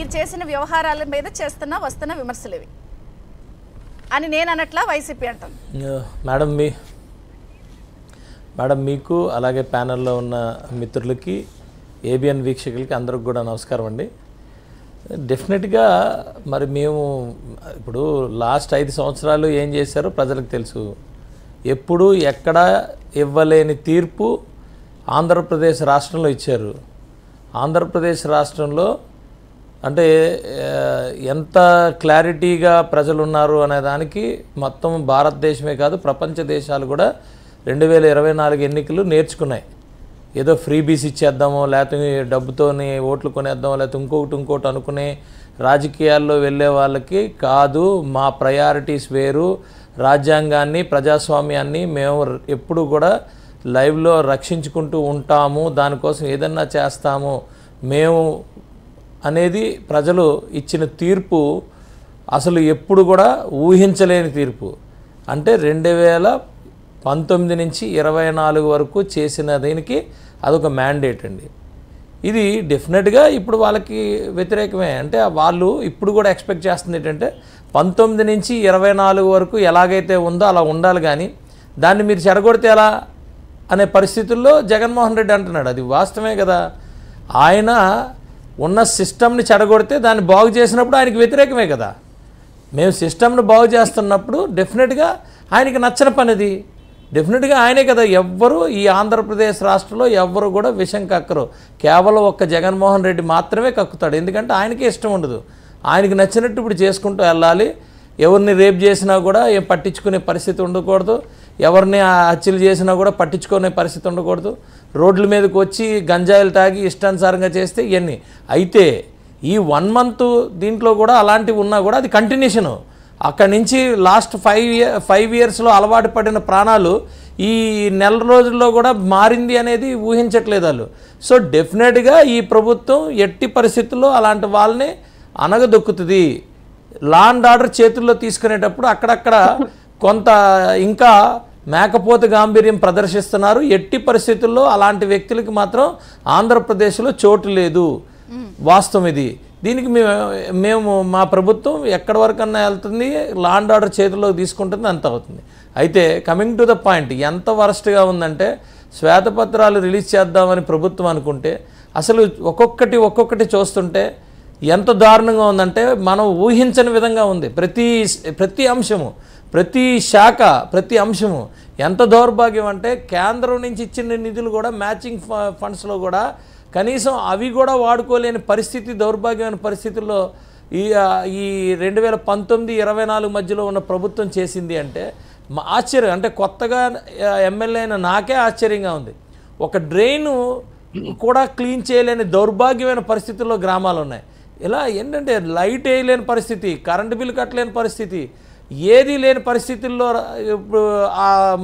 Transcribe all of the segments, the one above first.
మీరు చేసిన వ్యవహారాల మీద చేస్తున్న వస్తున్న విమర్శలు ఇవి అని నేను అన్నట్లా వైసీపీ అంటాను మేడం మీ మేడం మీకు అలాగే ప్యానల్లో ఉన్న మిత్రులకి ఏబిఎన్ వీక్షకులకి అందరికి కూడా నమస్కారం అండి డెఫినెట్గా మరి మేము ఇప్పుడు లాస్ట్ ఐదు సంవత్సరాలు ఏం చేశారో ప్రజలకు తెలుసు ఎప్పుడు ఎక్కడ ఇవ్వలేని తీర్పు ఆంధ్రప్రదేశ్ రాష్ట్రంలో ఇచ్చారు ఆంధ్రప్రదేశ్ రాష్ట్రంలో అంటే ఎంత క్లారిటీగా ప్రజలు ఉన్నారు అనే దానికి మొత్తం భారతదేశమే కాదు ప్రపంచ దేశాలు కూడా రెండు వేల ఇరవై నాలుగు ఎన్నికలు నేర్చుకున్నాయి ఏదో ఫ్రీ బీస్ ఇచ్చేద్దాము లేకపోతే డబ్బుతోని ఓట్లు కొనేద్దాం లేకపోతే ఇంకొకటి ఇంకోటి అనుకునే రాజకీయాల్లో వెళ్ళే వాళ్ళకి కాదు మా ప్రయారిటీస్ వేరు రాజ్యాంగాన్ని ప్రజాస్వామ్యాన్ని మేము ఎప్పుడు కూడా లైవ్లో రక్షించుకుంటూ ఉంటాము దానికోసం ఏదన్నా చేస్తాము మేము అనేది ప్రజలు ఇచ్చిన తీర్పు అసలు ఎప్పుడు కూడా ఊహించలేని తీర్పు అంటే రెండు వేల పంతొమ్మిది నుంచి ఇరవై నాలుగు వరకు చేసిన దీనికి అదొక మ్యాండేట్ అండి ఇది డెఫినెట్గా ఇప్పుడు వాళ్ళకి వ్యతిరేకమే అంటే వాళ్ళు ఇప్పుడు కూడా ఎక్స్పెక్ట్ చేస్తుంది ఏంటంటే పంతొమ్మిది నుంచి ఇరవై నాలుగు వరకు ఎలాగైతే ఉందో అలా ఉండాలి కానీ దాన్ని మీరు చెడగొడితే ఎలా అనే పరిస్థితుల్లో జగన్మోహన్ రెడ్డి అంటున్నాడు అది వాస్తవమే కదా ఆయన ఉన్న సిస్టమ్ని చెడగొడితే దాన్ని బాగు చేసినప్పుడు ఆయనకి వ్యతిరేకమే కదా మేము సిస్టమ్ను బాగు చేస్తున్నప్పుడు డెఫినెట్గా ఆయనకి నచ్చిన పనిది డెఫినెట్గా ఆయనే కదా ఎవ్వరూ ఈ ఆంధ్రప్రదేశ్ రాష్ట్రంలో ఎవ్వరు కూడా విషం కక్కరు కేవలం ఒక్క జగన్మోహన్ రెడ్డి మాత్రమే కక్కుతాడు ఎందుకంటే ఆయనకే ఇష్టం ఉండదు ఆయనకి నచ్చినట్టు ఇప్పుడు చేసుకుంటూ వెళ్ళాలి ఎవరిని రేప్ చేసినా కూడా ఏం పట్టించుకునే పరిస్థితి ఉండకూడదు ఎవరిని హత్యలు చేసినా కూడా పట్టించుకునే పరిస్థితి ఉండకూడదు రోడ్ల మీదకి వచ్చి గంజాయిలు తాగి ఇష్టానుసారంగా చేస్తే ఇవన్నీ అయితే ఈ వన్ మంత్ దీంట్లో కూడా అలాంటివి ఉన్నా కూడా అది కంటిన్యూషను అక్కడి నుంచి లాస్ట్ ఫైవ్ ఇయర్ ఫైవ్ ఇయర్స్లో అలవాటు పడిన ప్రాణాలు ఈ నెల రోజుల్లో కూడా మారింది అనేది ఊహించట్లేదు వాళ్ళు సో డెఫినెట్గా ఈ ప్రభుత్వం ఎట్టి పరిస్థితుల్లో అలాంటి వాళ్ళని అనగదొక్కుతుంది లా అండ్ ఆర్డర్ చేతుల్లో తీసుకునేటప్పుడు అక్కడక్కడ కొంత ఇంకా మేకపోతు గాంభీర్యం ప్రదర్శిస్తున్నారు ఎట్టి పరిస్థితుల్లో అలాంటి వ్యక్తులకి మాత్రం ఆంధ్రప్రదేశ్లో చోటు లేదు వాస్తవం ఇది దీనికి మేము మేము మా ప్రభుత్వం ఎక్కడి వరకన్నా వెళ్తుంది లాండ్ ఆర్డర్ చేతుల్లో తీసుకుంటుంది అంత అవుతుంది అయితే కమింగ్ టు ద పాయింట్ ఎంత వరస్ట్గా ఉందంటే శ్వేతపత్రాలు రిలీజ్ చేద్దామని ప్రభుత్వం అనుకుంటే అసలు ఒక్కొక్కటి ఒక్కొక్కటి చూస్తుంటే ఎంత దారుణంగా ఉందంటే మనం ఊహించని విధంగా ఉంది ప్రతి ప్రతి అంశము ప్రతి శాఖ ప్రతి అంశము ఎంత దౌర్భాగ్యం అంటే కేంద్రం నుంచి ఇచ్చిన నిధులు కూడా మ్యాచింగ్ ఫండ్స్లో కూడా కనీసం అవి కూడా వాడుకోలేని పరిస్థితి దౌర్భాగ్యమైన పరిస్థితుల్లో ఈ ఈ రెండు వేల పంతొమ్మిది ఇరవై నాలుగు మధ్యలో ఉన్న ప్రభుత్వం చేసింది అంటే ఆశ్చర్యం అంటే కొత్తగా ఎమ్మెల్యే అయిన నాకే ఆశ్చర్యంగా ఉంది ఒక డ్రైను కూడా క్లీన్ చేయలేని దౌర్భాగ్యమైన పరిస్థితుల్లో గ్రామాలు ఉన్నాయి ఇలా ఏంటంటే లైట్ వేయలేని పరిస్థితి కరెంటు బిల్ కట్టలేని పరిస్థితి ఏదీ లేని పరిస్థితుల్లో ఇప్పుడు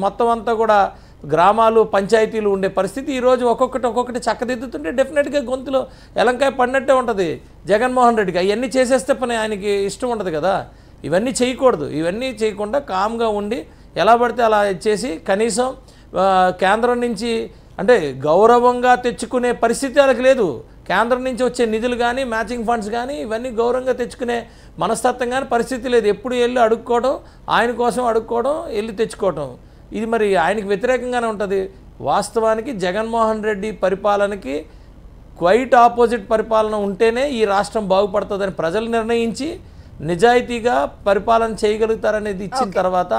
మొత్తం అంతా కూడా గ్రామాలు పంచాయతీలు ఉండే పరిస్థితి ఈరోజు ఒక్కొక్కటి ఒక్కొక్కటి చక్కదిద్దుతుంటే డెఫినెట్గా గొంతులో ఎలంకాయ పడినట్టే ఉంటుంది జగన్మోహన్ రెడ్డికి అవన్నీ చేసేస్తే పని ఆయనకి ఇష్టం ఉండదు కదా ఇవన్నీ చేయకూడదు ఇవన్నీ చేయకుండా కామ్గా ఉండి ఎలా పడితే అలా చేసి కనీసం కేంద్రం నుంచి అంటే గౌరవంగా తెచ్చుకునే పరిస్థితి వాళ్ళకి లేదు కేంద్రం నుంచి వచ్చే నిధులు కానీ మ్యాచింగ్ ఫండ్స్ కానీ ఇవన్నీ గౌరవంగా తెచ్చుకునే మనస్తత్వం కానీ పరిస్థితి లేదు ఎప్పుడు వెళ్ళి అడుక్కోవడం ఆయన కోసం అడుక్కోవడం వెళ్ళి తెచ్చుకోవడం ఇది మరి ఆయనకి వ్యతిరేకంగానే ఉంటుంది వాస్తవానికి జగన్మోహన్ రెడ్డి పరిపాలనకి క్వైట్ ఆపోజిట్ పరిపాలన ఉంటేనే ఈ రాష్ట్రం బాగుపడుతుందని ప్రజలు నిర్ణయించి నిజాయితీగా పరిపాలన చేయగలుగుతారనేది ఇచ్చిన తర్వాత